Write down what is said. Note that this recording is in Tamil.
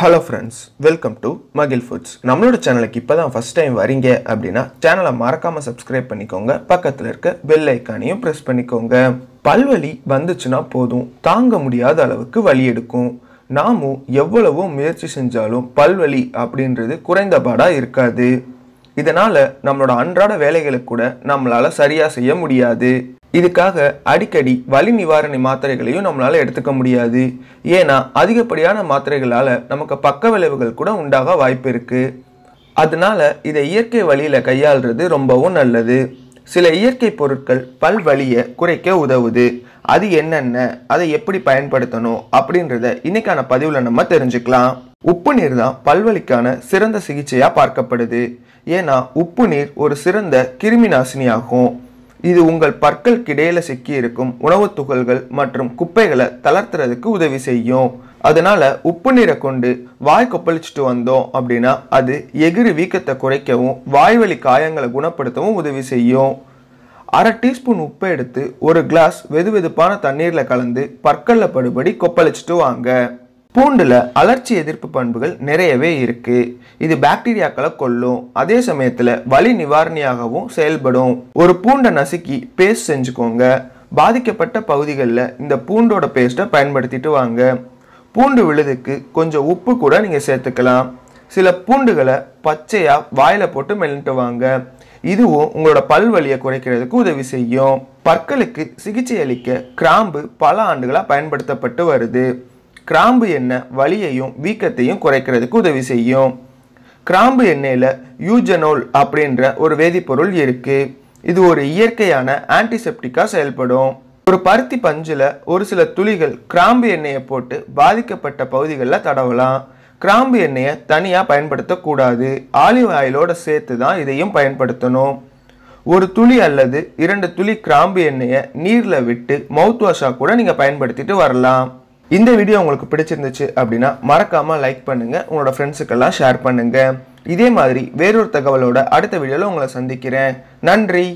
hello friends welcome to Magil foods நம்மளோட சேனலுக்கு இப்போ தான் ஃபஸ்ட் டைம் வரீங்க அப்படின்னா சேனலை மறக்காமல் சப்ஸ்கிரைப் பண்ணிக்கோங்க பக்கத்தில் இருக்க பெல் ஐக்கானையும் ப்ரெஸ் பண்ணிக்கோங்க பல்வலி வந்துச்சுன்னா போதும் தாங்க முடியாத அளவுக்கு வலி எடுக்கும் நாமும் எவ்வளவோ முயற்சி செஞ்சாலும் பல்வலி அப்படின்றது குறைந்தபாடாக இருக்காது இதனால் நம்மளோட அன்றாட வேலைகளை கூட நம்மளால் சரியாக செய்ய முடியாது இதுக்காக அடிக்கடி வலி நிவாரணி மாத்திரைகளையும் நம்மளால் எடுத்துக்க முடியாது ஏன்னா அதிகப்படியான மாத்திரைகளால் நமக்கு பக்க விளைவுகள் கூட உண்டாக வாய்ப்பு இருக்குது அதனால் இதை இயற்கை வழியில் கையாளுறது ரொம்பவும் நல்லது சில இயற்கை பொருட்கள் பல் வழியை குறைக்க உதவுது அது என்னென்ன அதை எப்படி பயன்படுத்தணும் அப்படின்றத இன்னைக்கான பதிவில் நம்ம தெரிஞ்சுக்கலாம் உப்பு நீர் தான் பல்வழிக்கான சிறந்த சிகிச்சையாக பார்க்கப்படுது ஏன்னா உப்பு நீர் ஒரு சிறந்த கிருமி நாசினியாகும் இது உங்கள் பற்கள் கிடையில சிக்கி இருக்கும் உணவு துகள்கள் மற்றும் குப்பைகளை தளர்த்துறதுக்கு உதவி செய்யும் அதனால உப்பு நீரை கொண்டு வாய் கொப்பளிச்சுட்டு வந்தோம் அப்படின்னா அது எகிறு வீக்கத்தை குறைக்கவும் வாய்வழி காயங்களை குணப்படுத்தவும் உதவி செய்யும் அரை டீஸ்பூன் உப்பை எடுத்து ஒரு கிளாஸ் வெது வெதுப்பான தண்ணீரில் கலந்து பற்களில் படுபடி கொப்பளிச்சுட்டு வாங்க பூண்டில் அலர்ச்சி எதிர்ப்பு பண்புகள் நிறையவே இருக்குது இது பாக்டீரியாக்களை கொல்லும் அதே சமயத்தில் வலி நிவாரணியாகவும் செயல்படும் ஒரு பூண்டை நசுக்கி பேஸ்ட் செஞ்சுக்கோங்க பாதிக்கப்பட்ட பகுதிகளில் இந்த பூண்டோட பேஸ்ட்டை பயன்படுத்திட்டு வாங்க பூண்டு விழுதுக்கு கொஞ்சம் உப்பு கூட நீங்கள் சேர்த்துக்கலாம் சில பூண்டுகளை பச்சையாக வாயில் போட்டு மெல்லிட்டு வாங்க இதுவும் உங்களோட பல்வலியை குறைக்கிறதுக்கு உதவி செய்யும் பற்களுக்கு சிகிச்சை அளிக்க கிராம்பு பல ஆண்டுகளாக பயன்படுத்தப்பட்டு வருது கிராம்பு எண்ணெய் வலியையும் வீக்கத்தையும் குறைக்கிறதுக்கு உதவி செய்யும் கிராம்பு எண்ணெயில் யூஜனோல் அப்படின்ற ஒரு வேதிப்பொருள் இருக்குது இது ஒரு இயற்கையான ஆன்டிசெப்டிக்காக செயல்படும் ஒரு பருத்தி பஞ்சில் ஒரு சில துளிகள் கிராம்பு எண்ணெயை போட்டு பாதிக்கப்பட்ட பகுதிகளில் தடவலாம் கிராம்பு எண்ணெயை தனியாக பயன்படுத்தக்கூடாது ஆலிவ் ஆயிலோடு சேர்த்து தான் இதையும் பயன்படுத்தணும் ஒரு துளி அல்லது இரண்டு துளி கிராம்பு எண்ணெயை நீரில் விட்டு மவுத் வாஷாக கூட நீங்கள் பயன்படுத்திட்டு வரலாம் இந்த வீடியோ உங்களுக்கு பிடிச்சிருந்துச்சு அப்படின்னா மறக்காமல் லைக் பண்ணுங்கள் உங்களோட ஃப்ரெண்ட்ஸுக்கெல்லாம் ஷேர் பண்ணுங்கள் இதே மாதிரி வேறொரு தகவலோட அடுத்த வீடியோவில் உங்களை சந்திக்கிறேன் நன்றி